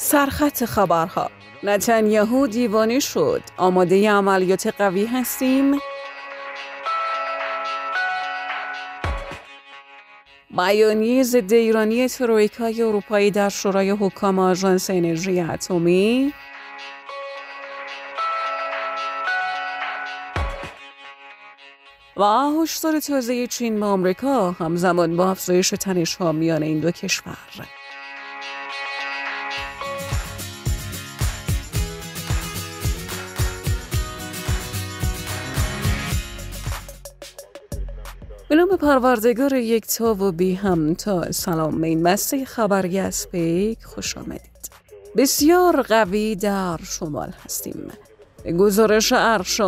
سرخط خبرها نتانیاهو دیوانه شد آماده ی عملیات قوی هستیم بیانیه ضد ایرانی ترویکای اروپایی در شورای حکام آژانس انرژی اتمی و هشدار تازه چین به آمریکا همزمان با افزایش تنشها میان این دو کشور به نام پروردگار تا و بی تا سلام این مسته خبری از پیک خوش آمدید بسیار قوی در شمال هستیم گزارش ارش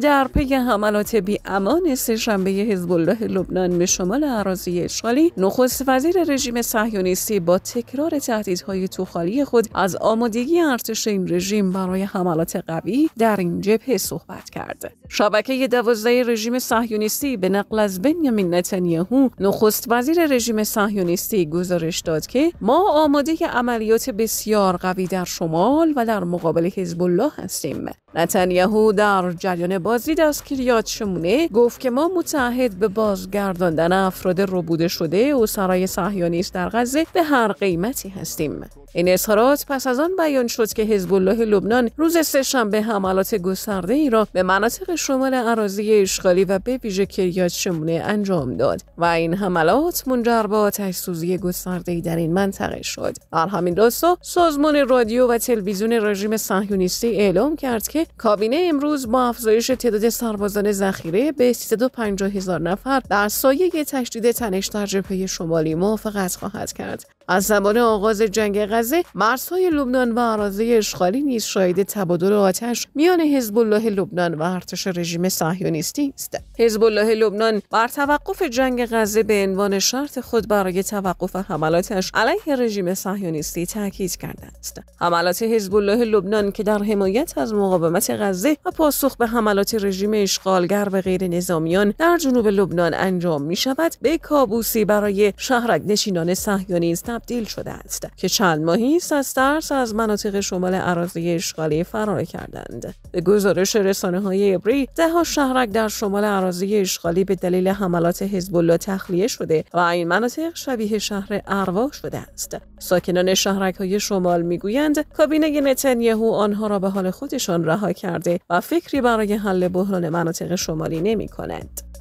در پی حملات امان سهشنبه حزب الله لبنان به شمال اراضی اشغالی نخست وزیر رژیم صهیونیستی با تکرار تهدیدهای توخالی خود از آمادگی ارتش این رژیم برای حملات قوی در این جبهه صحبت کرد شبکه دوازده رژیم صهیونیستی به نقل از بنیامین نتانیاهو نخست وزیر رژیم صهیونیستی گزارش داد که ما آماده عملیات بسیار قوی در شمال و در مقابل حزب الله هستیم نتانیاهو در جریان بازدید از کریات شمونه گفت که ما متعهد به بازگرداندن افراد ربوده شده و سرای صهیونیست در غزه به هر قیمتی هستیم این اظهارات پس از آن بیان شد که حزب الله لبنان روز سهشنبه حملات گسترده ای را به مناطق شمال عراضی اشغالی و به ویژه کریات شمونه انجام داد و این حملات منجر به آتش سوزی گسترده ای در این منطقه شد در همین راستا سازمان رادیو و تلویزیون رژیم صهیونیستی اعلام کرد که کابینه امروز با افزایش تعداد سربازان ذخیره به 350 هزار نفر در سایه تشدید تنش در جبهه شمالی موافقت خواهد کرد از زمان آغاز جنگ غزه مرزهای لبنان و اراضی اشغالی نیز شاهد تبادل آتش میان حزب الله لبنان و ارتش رژیم صهیونیستی است حزب الله لبنان بر توقف جنگ غزه به عنوان شرط خود برای توقف حملاتش علیه رژیم صهیونیستی تاکید کرده است حملات حزب الله لبنان که در حمایت از مقاومت غزه و پاسخ به حملات رژیم اشغالگر و غیر نظامیان در جنوب لبنان انجام می شود به کابوسی برای شهرک نشینان صهیونیست تبدیل شده است که چند ماهی است از ترس از مناطق شمال اراضی اشغالی فرار کردند به گزارش رسانه های عبری ده شهرک در شمال اراضی اشغالی به دلیل حملات حزب الله تخلیه شده و این مناطق شبیه شهر اروا شده است ساکنان شهرک های شمال میگویند کابینه نتانیاهو آنها را به حال خودشان رها کرده و فکری برای حل بحران مناطق شمالی نمی کند.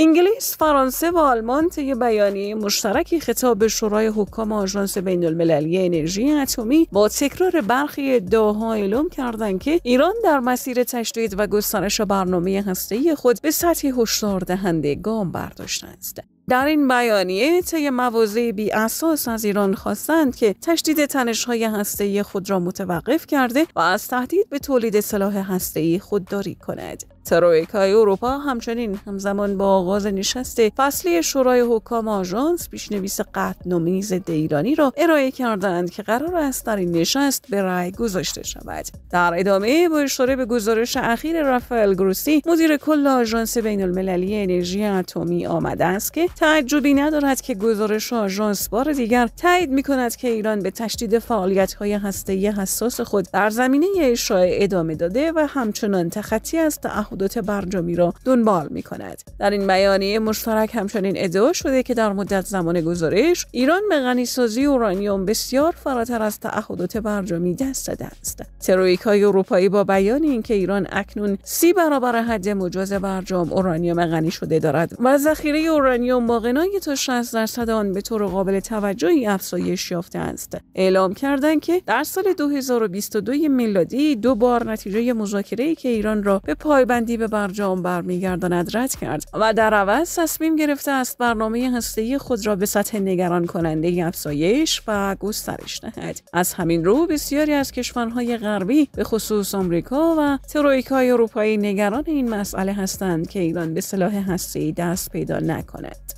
انگلیس، فرانسه و آلمان طی بیانیه مشترکی خطاب به شورای حکام آژانس المللی یعنی انرژی اتمی با تکرار برخی ادعاها اعلام کردند که ایران در مسیر تشدید و گسترش برنامه هسته‌ای خود به سطح هشدار دهنده گام برداشته است. در این بیانیه طی مواضع بی اساس از ایران خواستند که تشدید تنش‌های هسته‌ای خود را متوقف کرده و از تهدید به تولید سلاح هسته‌ای خودداری کند. ترویک اروپا همچنین همزمان با آغاز نشست فصلی شورای حکام آژانس پیشنویس قطعنامه ضد ایرانی را ارائه کردند که قرار است در این نشست به رأی گذاشته شود در ادامه با اشاره به گزارش اخیر رافائل گروسی مدیر کل آژانس بین المللی انرژی اتمی آمده است که تعجبی ندارد که گزارش آژانس بار دیگر تایید می کند که ایران به تشدید فعالیت های هسته حساس خود در زمینه اشاعه ادامه داده و همچنان تخطی است تعهدات برجامی را دنبال می کند. در این بیانیه مشترک همچنین ادعا شده که در مدت زمان گزارش ایران به غنیسازی اورانیوم بسیار فراتر از تعهدات برجامی دست داده است. ترویکای اروپایی با بیان اینکه ایران اکنون سی برابر حد مجاز برجام اورانیوم غنی شده دارد و ذخیره اورانیوم با غنای تا 60 درصد آن به طور قابل توجهی افزایش یافته است اعلام کردند که در سال 2022 میلادی دو بار نتیجه مذاکره ای که ایران را به پایبند بندی به برجام برمیگرداند رد کرد و در عوض تصمیم گرفته است برنامه هسته‌ای خود را به سطح نگران کننده افزایش و گسترش دهد از همین رو بسیاری از کشورهای غربی به خصوص آمریکا و ترویکای اروپایی نگران این مسئله هستند که ایران به سلاح هسته‌ای دست پیدا نکند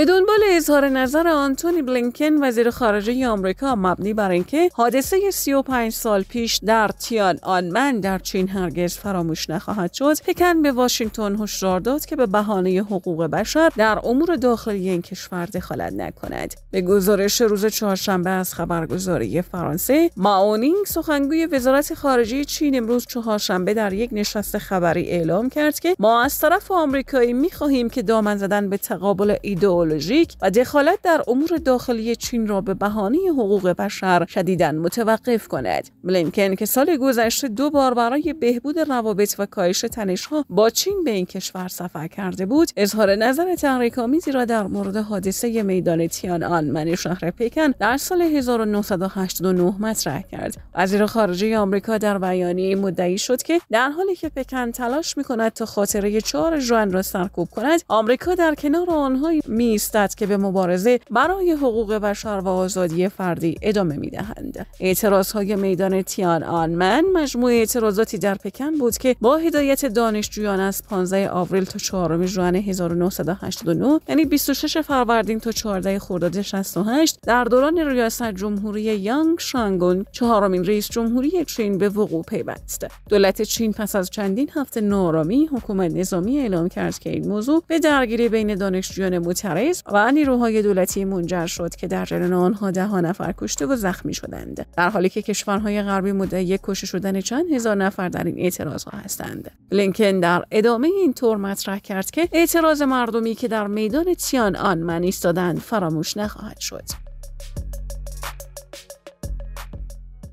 به دنبال اظهار نظر آنتونی بلینکن وزیر خارجه آمریکا مبنی بر اینکه حادثه 35 سال پیش در تیان آنمن در چین هرگز فراموش نخواهد شد پکن به واشنگتن هشدار داد که به بهانه حقوق بشر در امور داخلی این کشور دخالت نکند به گزارش روز چهارشنبه از خبرگزاری فرانسه ماونینگ سخنگوی وزارت خارجه چین امروز چهارشنبه در یک نشست خبری اعلام کرد که ما از طرف آمریکایی میخواهیم که دامن زدن به تقابل ایدول ایدئولوژیک و دخالت در امور داخلی چین را به بهانه حقوق بشر شدیدا متوقف کند بلینکن که سال گذشته دو بار برای بهبود روابط و کاهش تنشها با چین به این کشور سفر کرده بود اظهار نظر تحریک‌آمیزی را در مورد حادثه میدان تیان آن شهر پکن در سال 1989 مطرح کرد وزیر خارجه آمریکا در بیانیه مدعی شد که در حالی که پکن تلاش می‌کند تا خاطره چهار جوان را سرکوب کند آمریکا در کنار آنها می ایستد که به مبارزه برای حقوق بشر و آزادی فردی ادامه میدهند های میدان تیان آنمن مجموعه اعتراضاتی در پکن بود که با هدایت دانشجویان از 15 آوریل تا 4 ژوئن 1989 یعنی 26 فروردین تا 14 خرداد 68 در دوران ریاست جمهوری یانگ شانگون چهارمین رئیس جمهوری چین به وقوع پیوست دولت چین پس از چندین هفته نارامی حکومت نظامی اعلام کرد که این موضوع به درگیری بین دانشجویان مت پاریس و نیروهای دولتی منجر شد که در جریان آنها ده نفر کشته و زخمی شدند در حالی که کشورهای غربی مدعی کشته شدن چند هزار نفر در این اعتراض ها هستند لینکن در ادامه این طور مطرح کرد که اعتراض مردمی که در میدان تیان آن من ایستادند فراموش نخواهد شد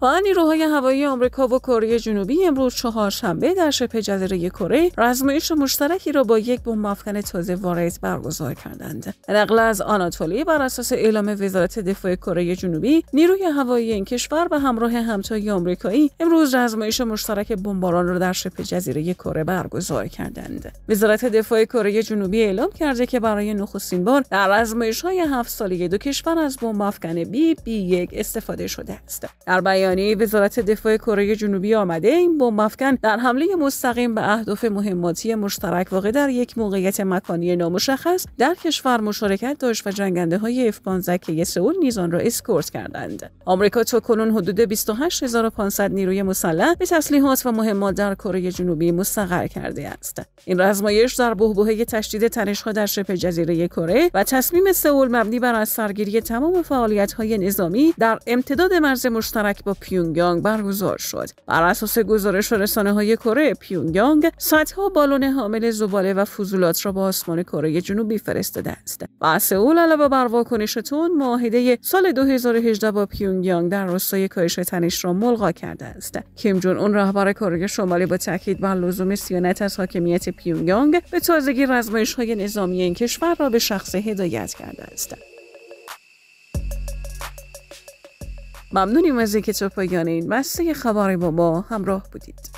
و نیروهای هوایی آمریکا و کره جنوبی امروز چهارشنبه در شبه جزیره کره رزمایش مشترکی را با یک بمب افکن تازه وارد برگزار کردند نقل از آناتولی بر اساس اعلام وزارت دفاع کره جنوبی نیروی هوایی این کشور به همراه همتای آمریکایی امروز رزمایش مشترک بمباران را در شبه جزیره کره برگزار کردند وزارت دفاع کره جنوبی اعلام کرده که برای نخستین بار در رزمایش های هفت سالی دو کشور از بمب افکن بی بی یک استفاده شده است در بیان بیانیه وزارت دفاع کره جنوبی آمده این بمب مفکن در حمله مستقیم به اهداف مهماتی مشترک واقع در یک موقعیت مکانی نامشخص در کشور مشارکت داشت و جنگنده های اف 15 سئول نیز آن را اسکورت کردند آمریکا تا کنون حدود 28500 نیروی مسلح به تسلیحات و مهمات در کره جنوبی مستقر کرده است این رزمایش در بهبهه تشدید تنشها در شبه جزیره کره و تصمیم سئول مبنی بر از تمام فعالیت های نظامی در امتداد مرز مشترک با پیونگیانگ برگزار شد بر اساس گزارش رسانه های کره پیونگیانگ صدها بالون حامل زباله و فضولات را به آسمان کره جنوبی فرستاده است و سئول علاوه بر واکنش تون معاهده سال 2018 با پیونگیانگ در راستای کاهش تنش را ملغا کرده است کیم جون اون رهبر کره شمالی با تاکید بر لزوم سیانت از حاکمیت پیونگیانگ به تازگی رزمایش های نظامی این کشور را به شخص هدایت کرده است ممنونیم از اینکه تا پایان این مسته خبر با ما همراه بودید